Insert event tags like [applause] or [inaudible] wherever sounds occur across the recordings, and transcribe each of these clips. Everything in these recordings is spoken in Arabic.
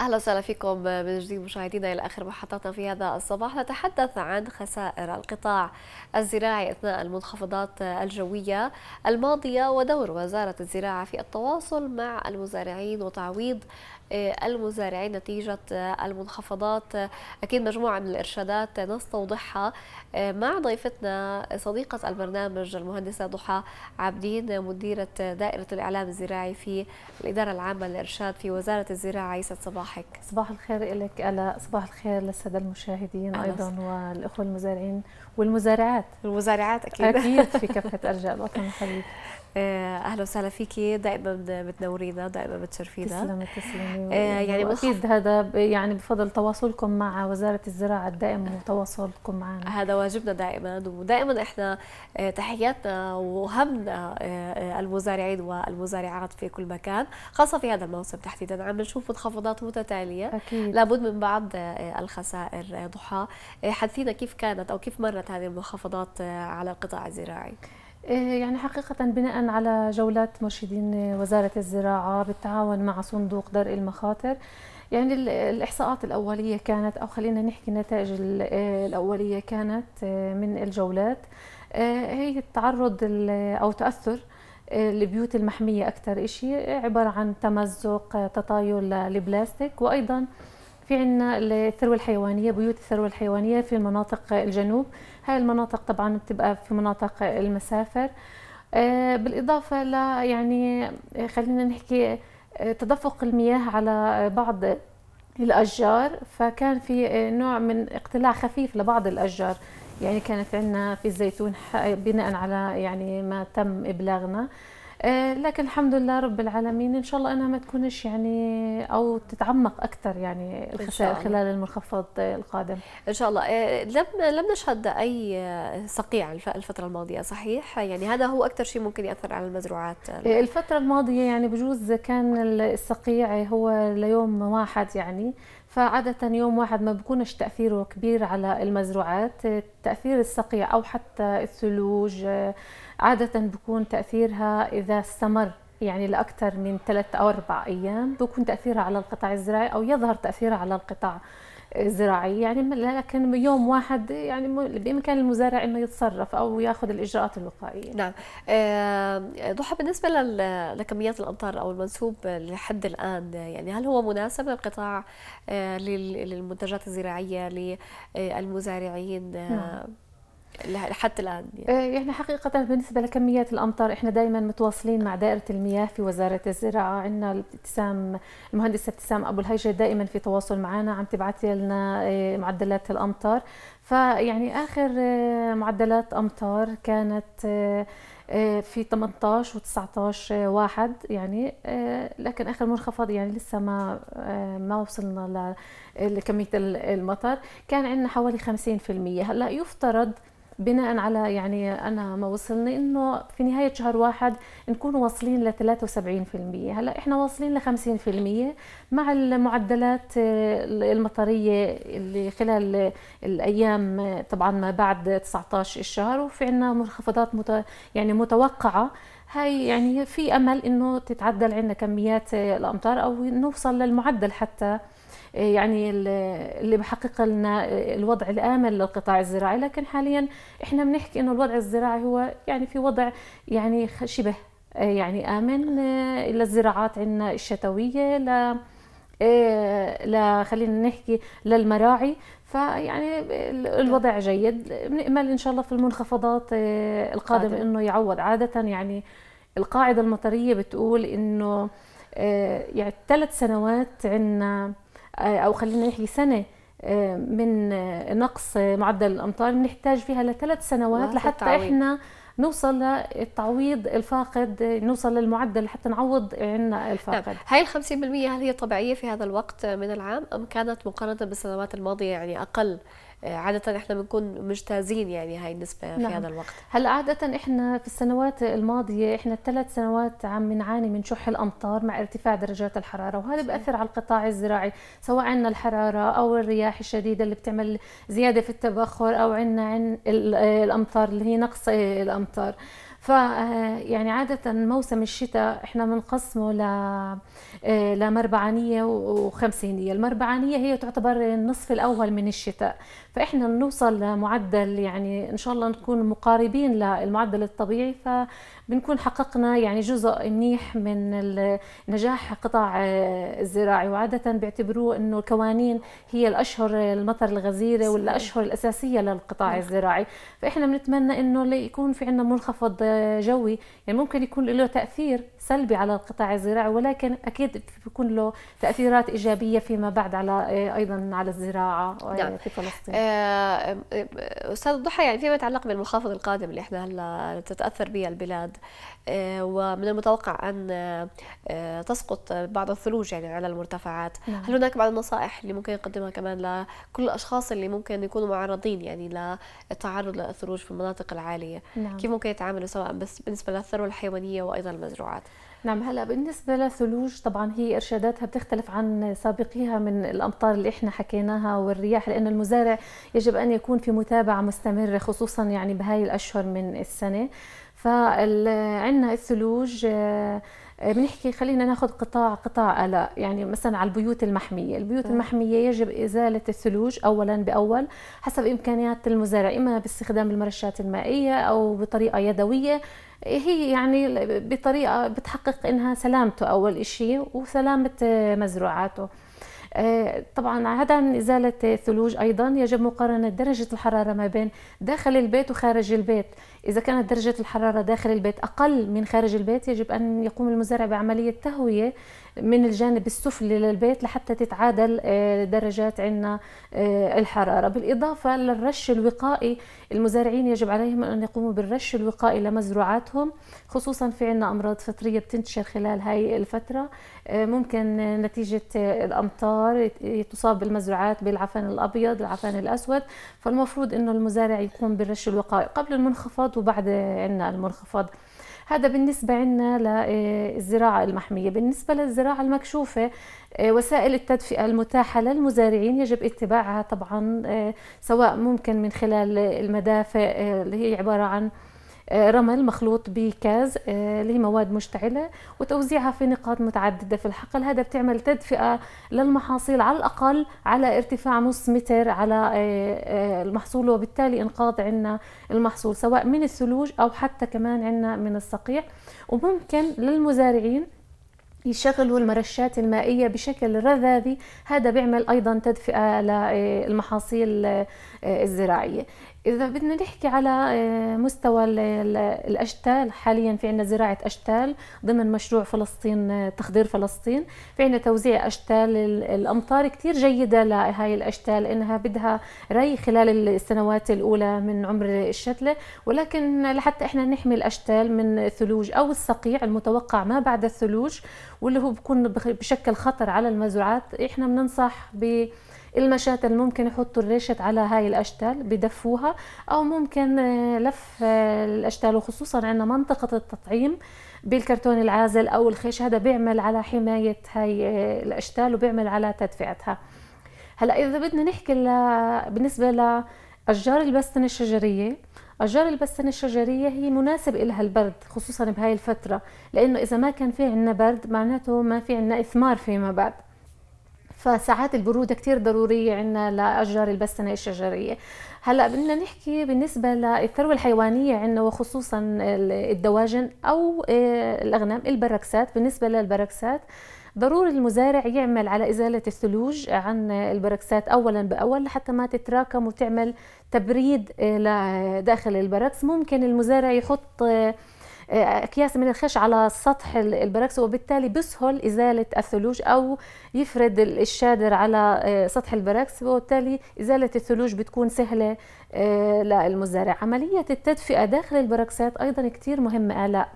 اهلا وسهلا فيكم من جديد مشاهدينا الى اخر محطاتنا في هذا الصباح نتحدث عن خسائر القطاع الزراعي اثناء المنخفضات الجويه الماضيه ودور وزاره الزراعه في التواصل مع المزارعين وتعويض آه، المزارعين نتيجة المنخفضات أكيد مجموعة من الإرشادات نستوضحها آه، مع ضيفتنا صديقة البرنامج المهندسة ضحى عابدين مديرة دائرة الإعلام الزراعي في الإدارة العامة للإرشاد في وزارة الزراعة عيسى صباح صباحك صباح الخير لك ألا صباح الخير للسادة المشاهدين أيضا والإخوة المزارعين والمزارعات المزارعات أكيد أكيد في [laughs] كافة أرجاء الوطن الحبيب آه، اهلا وسهلا فيكي دائما بتنورينا دائما بتشرفينا تسلمي تسلمي آه، يعني اكيد هذا يعني بفضل تواصلكم مع وزاره الزراعه الدائم وتواصلكم معنا هذا واجبنا دائما ودائما احنا آه، تحياتنا وهمنا المزارعين والمزارعات في كل مكان خاصه في هذا الموسم تحديدا عم نشوف انخفاضات متتاليه أكيد. لابد من بعض الخسائر ضحى حدثينا كيف كانت او كيف مرت هذه المنخفضات على القطاع الزراعي إيه، يعني حقيقة بناء على جولات مرشدين وزارة الزراعة بالتعاون مع صندوق درء المخاطر يعني الإحصاءات الأولية كانت أو خلينا نحكي النتائج إيه، الأولية كانت إيه، من الجولات هي التعرض أو تأثر البيوت المحمية أكثر إشي عبارة عن تمزق تطايل لبلاستيك وأيضا في عندنا الثروة الحيوانية بيوت الثروة الحيوانية في مناطق الجنوب هاي المناطق طبعا بتبقى في مناطق المسافر آه، بالإضافة ل يعني خلينا نحكي آه، تدفق المياه على بعض الأشجار فكان في آه، نوع من اقتلاع خفيف لبعض الأشجار يعني كانت عندنا في الزيتون بناء على يعني ما تم إبلاغنا آه، لكن الحمد لله رب العالمين ان شاء الله انها ما تكونش يعني او تتعمق اكثر يعني الخسائر خلال المنخفض القادم ان شاء الله آه، لم لم نشهد اي صقيع الفتره الماضيه صحيح يعني هذا هو اكثر شيء ممكن ياثر على المزروعات آه، الفتره الماضيه يعني بجوز كان الصقيع هو ليوم واحد يعني فعادة يوم واحد ما بكونش تأثيره كبير على المزروعات تأثير الصقيع أو حتى الثلوج عادة بكون تأثيرها إذا استمر يعني لأكثر من ثلاث أو أربع أيام بكون تأثيرها على القطاع الزراعي أو يظهر تأثيرها على القطاع الزراعي يعني لكن يوم واحد يعني بامكان المزارع انه يتصرف او ياخذ الاجراءات الوقائيه. نعم. آه، ضحى بالنسبه لكميات الامطار او المنسوب لحد الان يعني هل هو مناسب للقطاع آه، للمنتجات الزراعيه للمزارعين؟ آه، نعم. لحد الان يعني. آه، يعني حقيقه بالنسبه لكميات الامطار احنا دائما متواصلين مع دائره المياه في وزاره الزراعه عندنا ابتسام المهندسه ابتسام ابو الهيجه دائما في تواصل معنا عم تبعث لنا آه، معدلات الامطار فيعني اخر آه، معدلات امطار كانت في 18 و19 واحد يعني لكن اخر منخفض يعني لسه ما ما وصلنا لكميه المطر كان عندنا حوالي 50% هلا يفترض بناء على يعني انا ما وصلني انه في نهايه شهر واحد نكون واصلين ل 73% هلا احنا واصلين ل 50% مع المعدلات آه، المطريه اللي خلال الايام آه، طبعا ما بعد 19 الشهر وفي عندنا منخفضات مت... يعني متوقعه هاي يعني في امل انه تتعدل عندنا كميات آه، الامطار او نوصل للمعدل حتى آه، يعني اللي بحقق لنا آه، الوضع الامن للقطاع الزراعي لكن حاليا احنا بنحكي انه الوضع الزراعي هو يعني في وضع يعني شبه يعني امن للزراعات عندنا الشتويه ل لا خلينا نحكي للمراعي فيعني نعم. الوضع جيد بنامل ان شاء الله في المنخفضات آه، القادمه انه يعوض عاده يعني القاعده المطريه بتقول انه آه، يعني ثلاث سنوات عندنا آه، او خلينا نحكي سنه من نقص معدل الامطار بنحتاج فيها لثلاث سنوات لحتى احنا نوصل للتعويض الفاقد نوصل للمعدل حتى نعوض عنا الفاقد نعم. هاي ال 50% هل هي طبيعيه في هذا الوقت من العام ام كانت مقارنه بالسنوات الماضيه يعني اقل آه، عاده احنا بنكون مجتازين يعني هاي النسبه نعم. في هذا الوقت هلا عاده احنا في السنوات الماضيه احنا الثلاث سنوات عم نعاني من شح الامطار مع ارتفاع درجات الحراره وهذا بأثر على القطاع الزراعي سواء عندنا الحراره او الرياح الشديده اللي بتعمل زياده في التبخر او عندنا عن الامطار اللي هي نقص الامطار ف آه، يعني عادة موسم الشتاء احنا بنقسمه ل آه، لمربعانية وخمسينية المربعانية هي تعتبر النصف الأول من الشتاء فإحنا بنوصل لمعدل يعني إن شاء الله نكون مقاربين للمعدل الطبيعي ف بنكون حققنا يعني جزء منيح من نجاح قطاع آه، الزراعي وعادة بيعتبروه أنه الكوانين هي الأشهر آه، المطر الغزيرة ولا أشهر الأساسية للقطاع مم. نعم. الزراعي فإحنا بنتمنى أنه يكون في عندنا منخفض آه، جوي يعني ممكن يكون له تأثير سلبي على القطاع الزراعي ولكن أكيد بيكون له تأثيرات إيجابية فيما بعد على أيضا على الزراعة نعم. في فلسطين أستاذ ضحى يعني فيما يتعلق بالمنخفض القادم اللي احنا هلا تتأثر به البلاد آه، ومن المتوقع أن آه، آه، تسقط بعض الثلوج يعني على المرتفعات نعم. هل هناك بعض النصائح اللي ممكن نقدمها كمان لكل الأشخاص اللي ممكن يكونوا معرضين يعني للتعرض للثلوج في المناطق العالية نعم. كيف ممكن يتعاملوا سواء بس بالنسبة للثروة الحيوانية وأيضا المزروعات نعم هلا بالنسبه للثلوج طبعا هي ارشاداتها بتختلف عن سابقيها من الامطار اللي احنا حكيناها والرياح لانه المزارع يجب ان يكون في متابعه مستمره خصوصا يعني بهاي الاشهر من السنه فعندنا الثلوج آه، بنحكي خلينا ناخذ قطاع قطاع الاء يعني مثلا على البيوت المحميه البيوت طيب. المحميه يجب ازاله الثلوج اولا باول حسب امكانيات المزارع اما باستخدام المرشات المائيه او بطريقه يدويه هي يعني بطريقه بتحقق انها سلامته اول شيء وسلامه آه، مزروعاته آه، طبعا عدم ازاله الثلوج ايضا يجب مقارنه درجه الحراره ما بين داخل البيت وخارج البيت إذا كانت درجة الحرارة داخل البيت أقل من خارج البيت يجب أن يقوم المزارع بعملية تهوية من الجانب السفلي للبيت لحتى تتعادل آه، درجات عنا آه، الحرارة بالإضافة للرش الوقائي المزارعين يجب عليهم أن يقوموا بالرش الوقائي لمزروعاتهم خصوصا في عنا أمراض فطرية بتنتشر خلال هاي الفترة آه، ممكن نتيجة الأمطار تصاب المزروعات بالعفن الأبيض العفن الأسود فالمفروض أنه المزارع يقوم بالرش الوقائي قبل المنخفض وبعد عنا المنخفض هذا بالنسبة عنا للزراعة المحمية بالنسبة للزراعة المكشوفة آه، وسائل التدفئة المتاحة للمزارعين يجب اتباعها طبعا آه، سواء ممكن من خلال المدافئ آه، اللي هي عبارة عن آه، رمل مخلوط بكاز آه، اللي هي مواد مشتعله وتوزيعها في نقاط متعدده في الحقل هذا بتعمل تدفئه للمحاصيل على الاقل على ارتفاع نص متر على آه، المحصول وبالتالي انقاذ عنا المحصول سواء من الثلوج او حتى كمان عنا من الصقيع وممكن للمزارعين يشغلوا المرشات المائية بشكل رذاذي هذا بيعمل أيضا تدفئة للمحاصيل الزراعية إذا بدنا نحكي على آه، مستوى الأشتال حاليا في عندنا زراعة أشتال ضمن مشروع فلسطين آه، تخدير فلسطين في عندنا توزيع أشتال الأمطار كتير جيدة لهاي الأشتال إنها بدها ري خلال السنوات الأولى من عمر الشتلة ولكن لحتى إحنا نحمي الأشتال من الثلوج أو الصقيع المتوقع ما بعد الثلوج واللي هو بكون بشكل خطر على المزروعات إحنا بننصح ب المشاتل ممكن يحطوا الريشة على هاي الأشتال بدفوها أو ممكن آه، لف آه، الأشتال وخصوصا عندنا منطقة التطعيم بالكرتون العازل أو الخيش هذا بيعمل على حماية هاي آه، الأشتال وبيعمل على تدفئتها هلا إذا بدنا نحكي ل... بالنسبة لأشجار البستنة الشجرية أشجار البستنة الشجرية هي مناسب إلها البرد خصوصا بهاي الفترة لأنه إذا ما كان في عنا برد معناته ما في عنا إثمار فيما بعد فساعات البروده كثير ضروريه عندنا لاشجار البستنه الشجريه هلا بدنا نحكي بالنسبه للثروه الحيوانيه عندنا وخصوصا الدواجن او آه، الاغنام البركسات بالنسبه للبركسات ضروري المزارع يعمل على إزالة الثلوج عن البركسات أولا بأول لحتى ما تتراكم وتعمل تبريد آه، داخل البركس ممكن المزارع يحط آه، اكياس من الخش على سطح البراكس وبالتالي بسهل ازاله الثلوج او يفرد الشادر على آه، سطح البراكس وبالتالي ازاله الثلوج بتكون سهله آه، للمزارع عمليه التدفئه داخل البراكسات ايضا كثير مهمه الاء آه،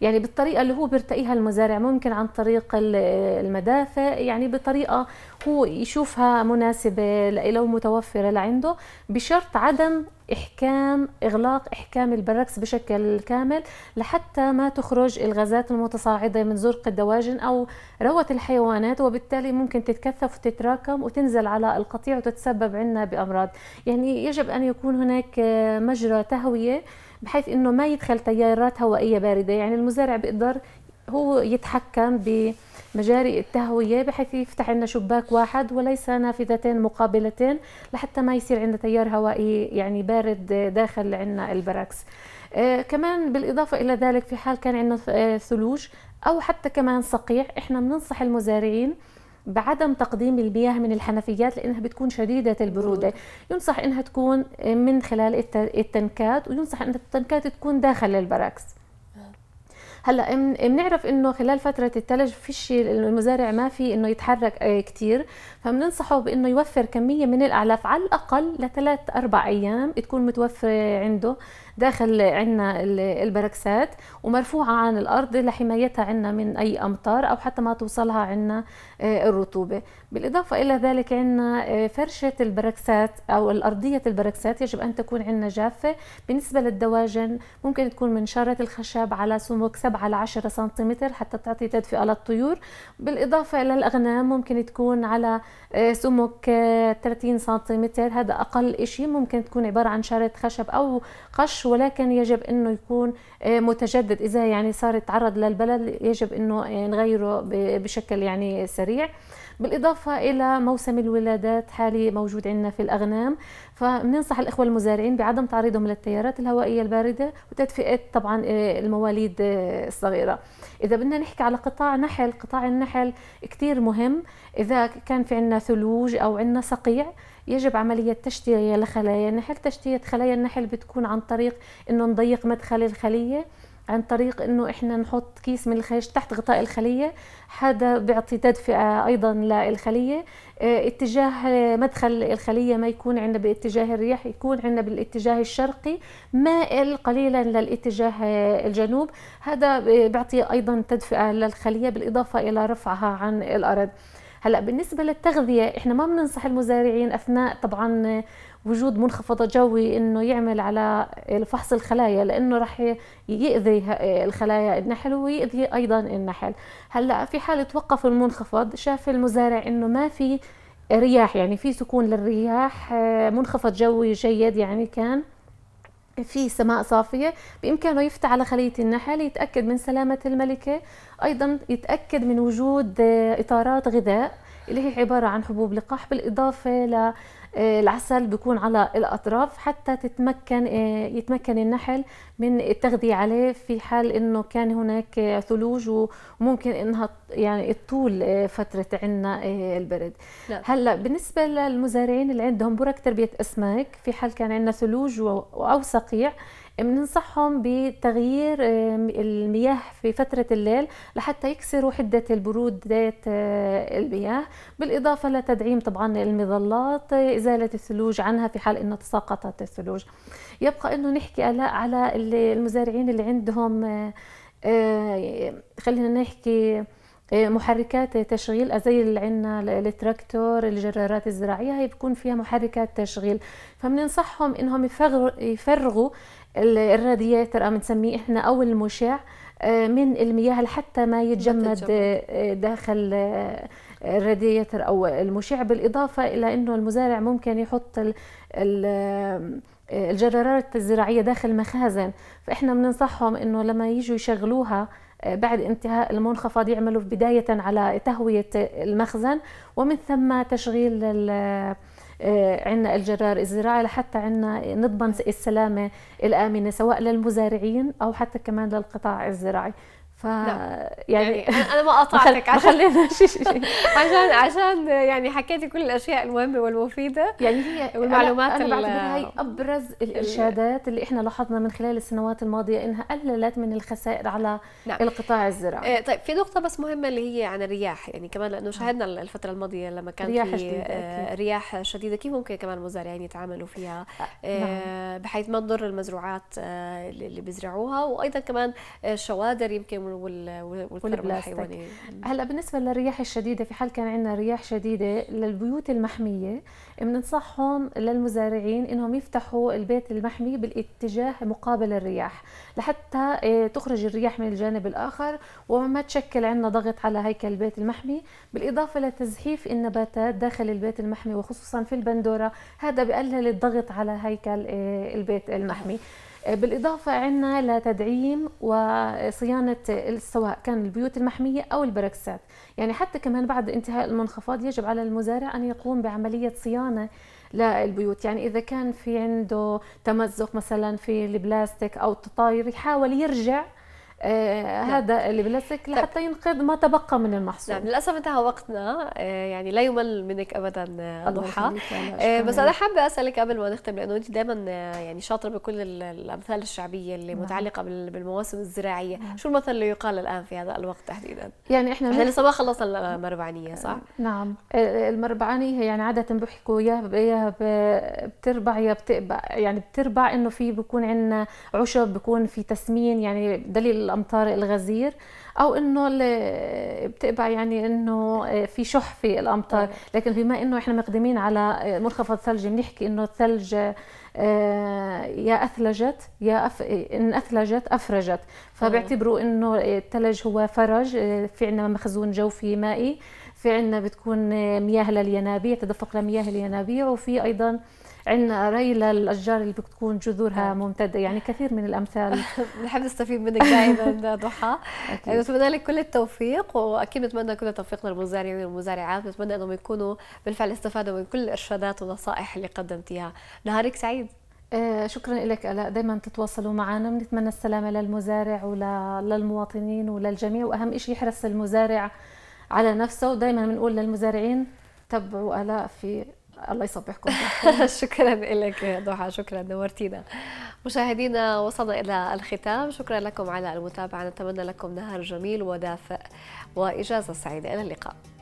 يعني بالطريقة اللي هو بيرتقيها المزارع ممكن عن طريق المدافع يعني بطريقة هو يشوفها مناسبة لو متوفرة لعنده بشرط عدم إحكام إغلاق إحكام البركس بشكل كامل لحتى ما تخرج الغازات المتصاعدة من زرق الدواجن أو روث الحيوانات وبالتالي ممكن تتكثف وتتراكم وتنزل على القطيع وتتسبب عنا بأمراض يعني يجب أن يكون هناك آه، مجرى تهوية بحيث انه ما يدخل تيارات هوائيه بارده يعني المزارع بيقدر هو يتحكم بمجاري التهوية بحيث يفتح لنا شباك واحد وليس نافذتين مقابلتين لحتى ما يصير عندنا تيار هوائي يعني بارد داخل عندنا البراكس آه، كمان بالإضافة إلى ذلك في حال كان عندنا آه، ثلوج أو حتى كمان صقيع إحنا بننصح المزارعين بعدم تقديم المياه من الحنفيات لانها بتكون شديده البروده ينصح انها تكون آه، من خلال التنكات وينصح ان التنكات تكون داخل البراكس هلا بنعرف انه خلال فتره الثلج شيء المزارع ما في انه يتحرك آه، كثير فبننصحه بانه يوفر كميه من الاعلاف على الاقل لثلاث اربع ايام تكون متوفره عنده داخل عنا البركسات ومرفوعه عن الارض لحمايتها عنا من اي امطار او حتى ما توصلها عنا آه، الرطوبه بالاضافه الى ذلك عنا آه، فرشه البركسات او الارضيه البركسات يجب ان تكون عنا جافه بالنسبه للدواجن ممكن تكون من شارة الخشب على سمك 7 ل 10 سنتيمتر حتى تعطي تدفئه للطيور بالاضافه الى الاغنام ممكن تكون على آه، سمك 30 سنتيمتر هذا اقل شيء ممكن تكون عباره عن شاره خشب او قش ولكن يجب انه يكون آه، متجدد اذا يعني صار يتعرض للبلل يجب انه آه، نغيره بشكل يعني سريع بالإضافة إلى موسم الولادات حالي موجود عندنا في الأغنام فبننصح الإخوة المزارعين بعدم تعريضهم للتيارات الهوائية الباردة وتدفئة طبعا آه، المواليد الصغيرة إذا بدنا نحكي على قطاع نحل قطاع النحل كتير مهم إذا كان في عندنا ثلوج أو عندنا صقيع يجب عملية تشتية لخلايا النحل تشتية خلايا النحل بتكون عن طريق أنه نضيق مدخل الخلية عن طريق انه احنا نحط كيس من الخيش تحت غطاء الخليه هذا بيعطي تدفئه ايضا للخليه آه، اتجاه مدخل الخليه ما يكون عندنا باتجاه الرياح يكون عندنا بالاتجاه الشرقي مائل قليلا للاتجاه الجنوب هذا بيعطي ايضا تدفئه للخليه بالاضافه الى رفعها عن الارض هلا بالنسبه للتغذيه احنا ما بننصح المزارعين اثناء طبعا وجود منخفض جوي انه يعمل على فحص الخلايا لانه راح يؤذي الخلايا النحل ويؤذي ايضا النحل هلا في حال توقف المنخفض شاف المزارع انه ما في رياح يعني في سكون للرياح آه، منخفض جوي جيد يعني كان في سماء صافية بإمكانه يفتح على خلية النحل يتأكد من سلامة الملكة أيضا يتأكد من وجود آه، إطارات غذاء اللي هي عبارة عن حبوب لقاح بالإضافة آه، العسل بيكون على الأطراف حتى تتمكن آه، يتمكن النحل من التغذية عليه في حال إنه كان هناك ثلوج وممكن إنها يعني تطول آه، فترة عنا البرد لا. هلا بالنسبة للمزارعين اللي عندهم برك تربية أسماك في حال كان عندنا ثلوج أو صقيع بننصحهم بتغيير آه، المياه في فترة الليل لحتى يكسروا حدة البرود ذات آه، المياه بالإضافة لتدعيم طبعا المظلات آه، إزالة الثلوج عنها في حال أنه تساقطت الثلوج يبقى أنه نحكي على المزارعين اللي عندهم خلينا نحكي محركات تشغيل زي اللي عندنا التراكتور الجرارات الزراعيه هي بيكون فيها محركات تشغيل فبننصحهم انهم يفرغوا الرادياتر نسميه احنا او المشع آه، من المياه لحتى ما يتجمد آه، داخل آه، الرادياتر او المشع بالاضافه الى انه المزارع ممكن يحط ال الجرارات الزراعيه داخل مخازن فاحنا بننصحهم انه لما يجوا يشغلوها بعد انتهاء المنخفض يعملوا بدايه على تهويه المخزن ومن ثم تشغيل آه، عندنا الجرار الزراعي لحتى عندنا نضمن السلامة الآمنة سواء للمزارعين أو حتى كمان للقطاع الزراعي ف يعني, يعني انا ما [laughs] قطعتك عشان [laughs] عشان عشان يعني حكيتي كل الاشياء المهمه والمفيده يعني هي والمعلومات أنا, أنا بعتبرها هي ابرز الارشادات اللي احنا لاحظنا من خلال السنوات الماضيه انها قللت من الخسائر على نعم. القطاع الزراعي آه، طيب في نقطه بس مهمه اللي هي عن الرياح يعني كمان لانه آه. شاهدنا الفتره الماضيه لما كان رياح في شديدة آه رياح شديده كيف ممكن كمان المزارعين يتعاملوا فيها آه, آه، نعم. بحيث ما تضر المزروعات اللي بيزرعوها وايضا كمان الشوادر يمكن والكربون هلا بالنسبه للرياح الشديده في حال كان عندنا رياح شديده للبيوت المحميه بننصحهم للمزارعين انهم يفتحوا البيت المحمي بالاتجاه مقابل الرياح لحتى آه، تخرج الرياح من الجانب الاخر وما تشكل عندنا ضغط على هيكل البيت المحمي بالاضافه لتزحيف النباتات داخل البيت المحمي وخصوصا في البندوره هذا بقلل الضغط على هيكل آه، البيت المحمي آه، بالإضافة عنا لتدعيم وصيانة سواء كان البيوت المحمية أو البركسات يعني حتى كمان بعد انتهاء المنخفض يجب على المزارع أن يقوم بعملية صيانة للبيوت يعني إذا كان في عنده تمزق مثلا في البلاستيك أو التطاير يحاول يرجع آه نعم. هذا اللي بلسك طيب. لحتى طيب. ينقذ ما تبقى من المحصول نعم للاسف انتهى وقتنا آه يعني لا يمل منك ابدا ضحى آه, آه، بس انا حابه اسالك قبل ما نختم لانه انت دائما آه، يعني شاطره بكل الامثال الشعبيه اللي نعم. متعلقه بالمواسم الزراعيه نعم. شو المثل اللي يقال الان في هذا الوقت تحديدا يعني احنا احنا لسه ما خلصنا المربعانيه صح آه، نعم المربعانيه يعني عاده بيحكوا يا يا بتربع يا بتقبع يعني بتربع انه في بكون عندنا عشب بكون في تسمين يعني دليل الامطار الغزير او انه بتقبع يعني انه آه، في شح في الامطار لكن بما انه احنا مقدمين على آه، منخفض ثلج بنحكي انه الثلج آه، يا اثلجت يا أف... ان اثلجت افرجت فبيعتبروا انه الثلج هو فرج في عندنا مخزون جوفي مائي في عندنا بتكون مياه للينابيع تدفق لمياه الينابيع وفي ايضا عندنا ريلة الاشجار اللي بتكون جذورها آه. ممتده يعني كثير من الامثال بنحب [laughs] نستفيد منك دائما [laughs] ضحى أيوة، بتمنى لك كل التوفيق واكيد بتمنى كل التوفيق للمزارعين والمزارعات بتمنى انهم يكونوا بالفعل استفادوا من كل الارشادات والنصائح اللي قدمتيها نهارك سعيد آه، شكرا لك الاء دائما تتواصلوا معنا بنتمنى السلامه للمزارع وللمواطنين وللجميع واهم شيء يحرص المزارع على نفسه ودائما بنقول للمزارعين تبعوا الاء في الله يصبحكم [laughs] شكرا لك ضحى شكرا نورتينا مشاهدينا وصلنا الى الختام شكرا لكم على المتابعه نتمنى لكم نهار جميل ودافئ واجازه سعيده الى اللقاء